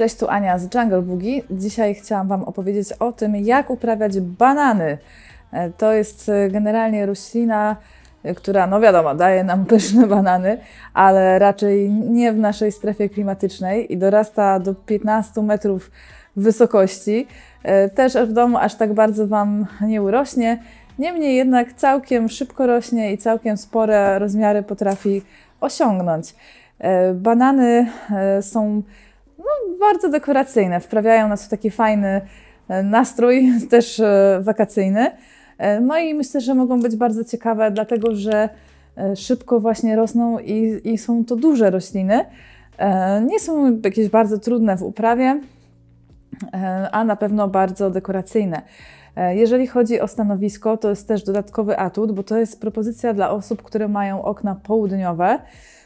Cześć, tu Ania z Jungle Boogie. Dzisiaj chciałam Wam opowiedzieć o tym, jak uprawiać banany. E, to jest e, generalnie roślina, e, która, no wiadomo, daje nam pyszne banany, ale raczej nie w naszej strefie klimatycznej i dorasta do 15 metrów wysokości. Też w domu aż tak bardzo Wam nie urośnie. Niemniej jednak całkiem szybko rośnie i całkiem spore rozmiary potrafi osiągnąć. Banany są no, bardzo dekoracyjne. Wprawiają nas w taki fajny e, nastrój, też e, wakacyjny. E, no i myślę, że mogą być bardzo ciekawe, dlatego że szybko właśnie rosną i, i są to duże rośliny. Nie są jakieś bardzo trudne w uprawie, a na pewno bardzo dekoracyjne. E, jeżeli chodzi o stanowisko, to jest też dodatkowy atut, bo to jest propozycja dla osób, które mają okna południowe,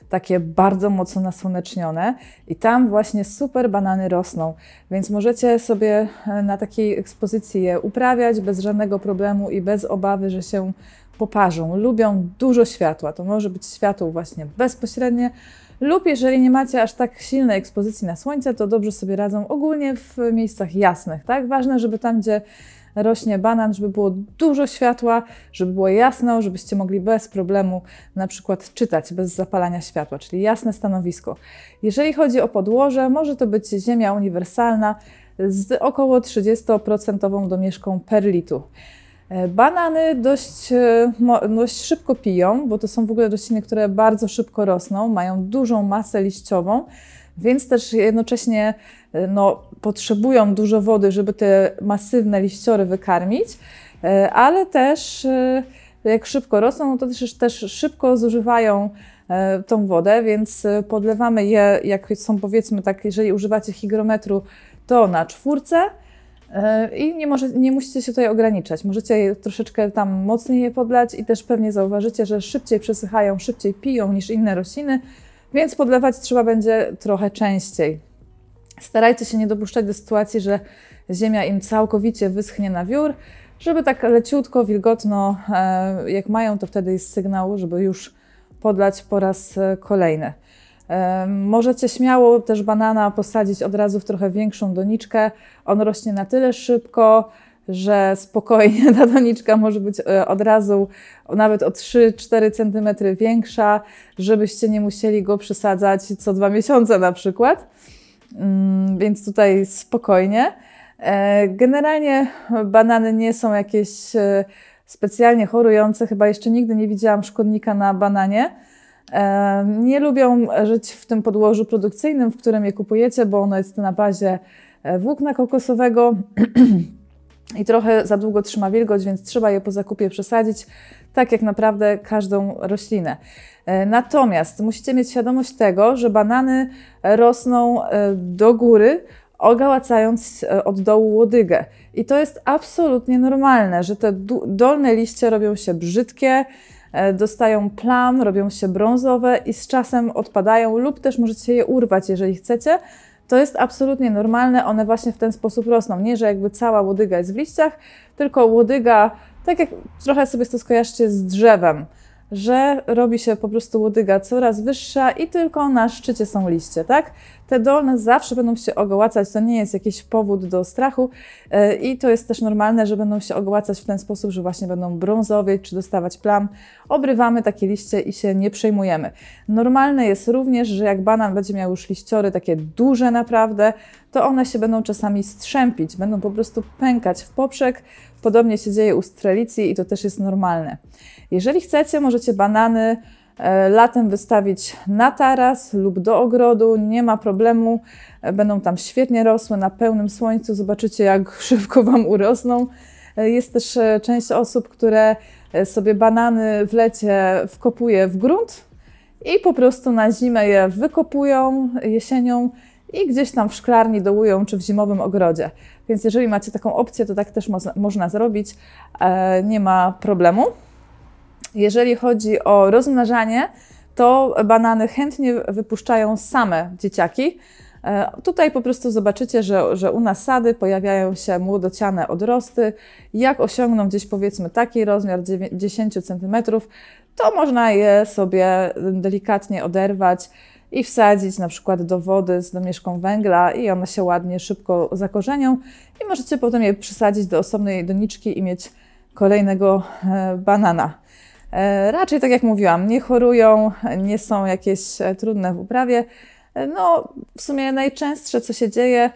takie bardzo mocno nasłonecznione i tam właśnie super banany rosną, więc możecie sobie e, na takiej ekspozycji je uprawiać bez żadnego problemu i bez obawy, że się poparzą. Lubią dużo światła, to może być światło właśnie bezpośrednie lub jeżeli nie macie aż tak silnej ekspozycji na słońce, to dobrze sobie radzą ogólnie w miejscach jasnych, tak? Ważne, żeby tam, gdzie rośnie banan, żeby było dużo światła, żeby było jasno, żebyście mogli bez problemu na przykład czytać bez zapalania światła, czyli jasne stanowisko. Jeżeli chodzi o podłoże, może to być ziemia uniwersalna z około 30% domieszką perlitu. E, banany dość, e, dość szybko piją, bo to są w ogóle rośliny, które bardzo szybko rosną, mają dużą masę liściową, więc też jednocześnie e, no, potrzebują dużo wody, żeby te masywne liściory wykarmić, e, ale też e, jak szybko rosną, no to też, też szybko zużywają e, tą wodę, więc podlewamy je, jak są powiedzmy tak, jeżeli używacie hygrometru, to na czwórce. I nie, może, nie musicie się tutaj ograniczać. Możecie troszeczkę tam mocniej je podlać i też pewnie zauważycie, że szybciej przesychają, szybciej piją niż inne rośliny, więc podlewać trzeba będzie trochę częściej. Starajcie się nie dopuszczać do sytuacji, że ziemia im całkowicie wyschnie na wiór, żeby tak leciutko, wilgotno, e, jak mają, to wtedy jest sygnał, żeby już podlać po raz e, kolejny. E, możecie śmiało też banana posadzić od razu w trochę większą doniczkę. On rośnie na tyle szybko, że spokojnie ta doniczka może być od razu nawet o 3-4 cm większa, żebyście nie musieli go przysadzać co dwa miesiące na przykład. Mm, więc tutaj spokojnie. E, generalnie banany nie są jakieś e, specjalnie chorujące, chyba jeszcze nigdy nie widziałam szkodnika na bananie. E, nie lubią żyć w tym podłożu produkcyjnym, w którym je kupujecie, bo ono jest na bazie włókna kokosowego. i trochę za długo trzyma wilgoć, więc trzeba je po zakupie przesadzić, tak jak naprawdę każdą roślinę. E, natomiast musicie mieć świadomość tego, że banany e, rosną e, do góry, ogałacając od dołu łodygę. I to jest absolutnie normalne, że te dolne liście robią się brzydkie, dostają plam, robią się brązowe i z czasem odpadają, lub też możecie je urwać, jeżeli chcecie to jest absolutnie normalne, one właśnie w ten sposób rosną. Nie, że jakby cała łodyga jest w liściach, tylko łodyga, tak jak trochę sobie to skojarzcie z drzewem że robi się po prostu łodyga coraz wyższa i tylko na szczycie są liście, tak? Te dolne zawsze będą się ogołacać, to nie jest jakiś powód do strachu e, i to jest też normalne, że będą się ogołacać w ten sposób, że właśnie będą brązowieć czy dostawać plam. Obrywamy takie liście i się nie przejmujemy. Normalne jest również, że jak banan będzie miał już liściory takie duże naprawdę, to one się będą czasami strzępić, będą po prostu pękać w poprzek, Podobnie się dzieje u strelicji i to też jest normalne. Jeżeli chcecie, możecie banany e, latem wystawić na taras lub do ogrodu, nie ma problemu. E, będą tam świetnie rosły na pełnym słońcu, zobaczycie jak szybko Wam urosną. E, jest też część osób, które sobie banany w lecie wkopuje w grunt i po prostu na zimę je wykopują jesienią i gdzieś tam w szklarni dołują czy w zimowym ogrodzie. Więc jeżeli macie taką opcję, to tak też mo można zrobić, e, nie ma problemu. Jeżeli chodzi o rozmnażanie, to banany chętnie wypuszczają same dzieciaki. E, tutaj po prostu zobaczycie, że, że u nas sady pojawiają się młodociane odrosty. Jak osiągną gdzieś powiedzmy taki rozmiar 10 cm, to można je sobie delikatnie oderwać i wsadzić na przykład do wody z domieszką węgla i one się ładnie, szybko zakorzenią i możecie potem je przysadzić do osobnej doniczki i mieć kolejnego e, banana. E, raczej, tak jak mówiłam, nie chorują, nie są jakieś e, trudne w uprawie. No, w sumie najczęstsze, co się dzieje,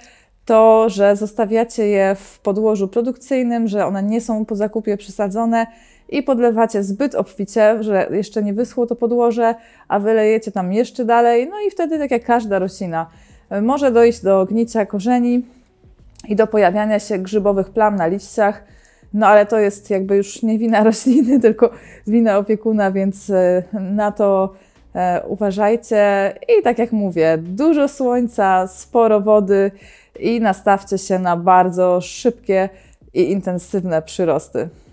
to, że zostawiacie je w podłożu produkcyjnym, że one nie są po zakupie przesadzone i podlewacie zbyt obficie, że jeszcze nie wyschło to podłoże, a wylejecie tam jeszcze dalej. No i wtedy, tak jak każda roślina, może dojść do gnicia korzeni i do pojawiania się grzybowych plam na liściach. No ale to jest jakby już nie wina rośliny, tylko wina opiekuna, więc e, na to e, uważajcie. I tak jak mówię, dużo słońca, sporo wody i nastawcie się na bardzo szybkie i intensywne przyrosty.